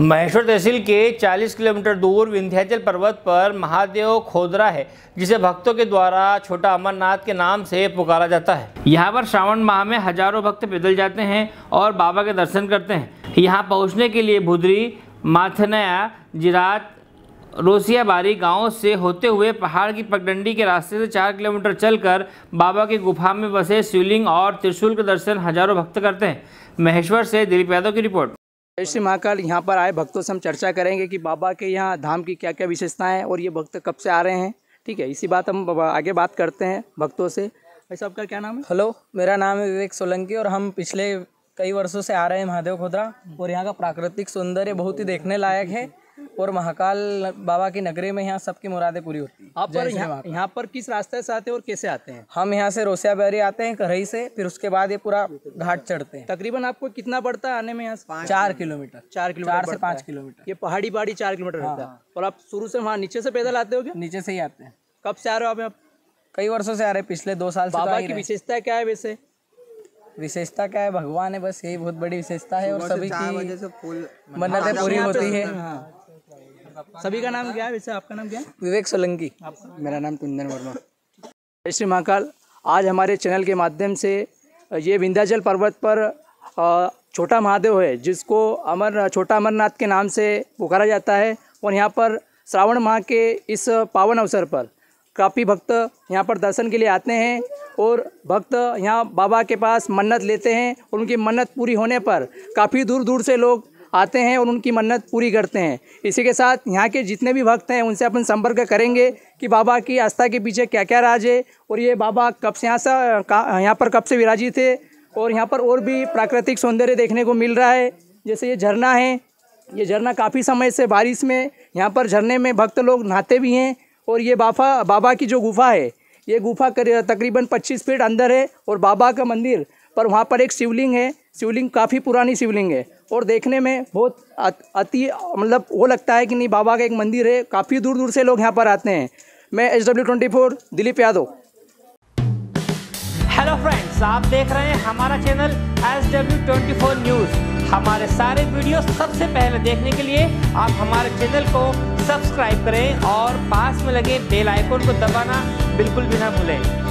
महेश्वर तहसील के 40 किलोमीटर दूर विंध्याचल पर्वत पर महादेव खोदरा है जिसे भक्तों के द्वारा छोटा अमरनाथ के नाम से पुकारा जाता है यहाँ पर श्रावण माह में हजारों भक्त पैदल जाते हैं और बाबा के दर्शन करते हैं यहाँ पहुँचने के लिए भुदरी माथनया जिरात रोसियाबारी गांव से होते हुए पहाड़ की पगडंडी के रास्ते से चार किलोमीटर चलकर बाबा की गुफा में बसे शिवलिंग और त्रिशूल के दर्शन हजारों भक्त करते हैं महेश्वर से दिलीप यादव की रिपोर्ट जय श्री महाकाल यहाँ पर आए भक्तों से हम चर्चा करेंगे कि बाबा के यहाँ धाम की क्या क्या विशेषताएं हैं और ये भक्त कब से आ रहे हैं ठीक है इसी बात हम आगे बात करते हैं भक्तों से भाई साहब का क्या नाम है हेलो मेरा नाम है विवेक सोलंकी और हम पिछले कई वर्षों से आ रहे हैं महादेव खोदरा और यहाँ का प्राकृतिक सौंदर्य बहुत ही देखने लायक है और महाकाल बाबा की नगरी में यहाँ सबकी मुरादें पूरी होती है आप यहाँ पर किस रास्ते से आते हैं और कैसे आते हैं हम यहाँ से रोसिया बैरी आते हैं करही से फिर उसके बाद ये पूरा घाट चढ़ते हैं तकरीबन आपको कितना पड़ता है आने में यहाँ चार किलोमीटर चार किलोमीटर से पाँच किलोमीटर ये पहाड़ी पहाड़ी चार किलोमीटर रहता है हाँ, हाँ। और आप शुरू से वहाँ नीचे से पैदल आते हो क्या नीचे से ही आते हैं कब से आ रहे हो आप कई वर्षों से आ रहे पिछले दो साल तो बाबा की विशेषता क्या है वैसे विशेषता क्या है भगवान है बस यही बहुत बड़ी विशेषता है और सभी की मन्नतें पूरी होती है सभी का नाम क्या है वैसे आपका नाम क्या है विवेक सोलंकी मेरा नाम कुंदन वर्मा जय श्री महाकाल आज हमारे चैनल के माध्यम से ये विंध्याचल पर्वत पर छोटा महादेव है जिसको अमर छोटा अमरनाथ के नाम से पुकारा जाता है और यहाँ पर श्रावण माह के इस पावन अवसर पर काफ़ी भक्त यहाँ पर दर्शन के लिए आते हैं और भक्त यहाँ बाबा के पास मन्नत लेते हैं और उनकी मन्नत पूरी होने पर काफ़ी दूर दूर से लोग आते हैं और उनकी मन्नत पूरी करते हैं इसी के साथ यहाँ के जितने भी भक्त हैं उनसे अपन संपर्क करेंगे कि बाबा की आस्था के पीछे क्या क्या राज है और ये बाबा कब से यहाँ से यहाँ पर कब से विराजित है और यहाँ पर और भी प्राकृतिक सौंदर्य देखने को मिल रहा है जैसे ये झरना है ये झरना काफ़ी समय से बारिश में यहाँ पर झरने में भक्त लोग नहाते भी हैं और ये बाफा बाबा की जो गुफा है ये गुफा कर तकरीबन 25 फीट अंदर है और बाबा का मंदिर पर वहाँ पर एक शिवलिंग है शिवलिंग काफ़ी पुरानी शिवलिंग है और देखने में बहुत अति मतलब वो लगता है कि नहीं बाबा का एक मंदिर है काफ़ी दूर दूर से लोग यहाँ पर आते हैं मैं H W twenty four Dilip Yadav hello friends आप देख रहे हैं हमारा channel H W twenty four news हमारे सारे वीडियो सबसे पहले देखने के लिए आप हमारे चैनल को सब्सक्राइब करें और पास में लगे बेल आइकन को दबाना बिल्कुल भी ना भूलें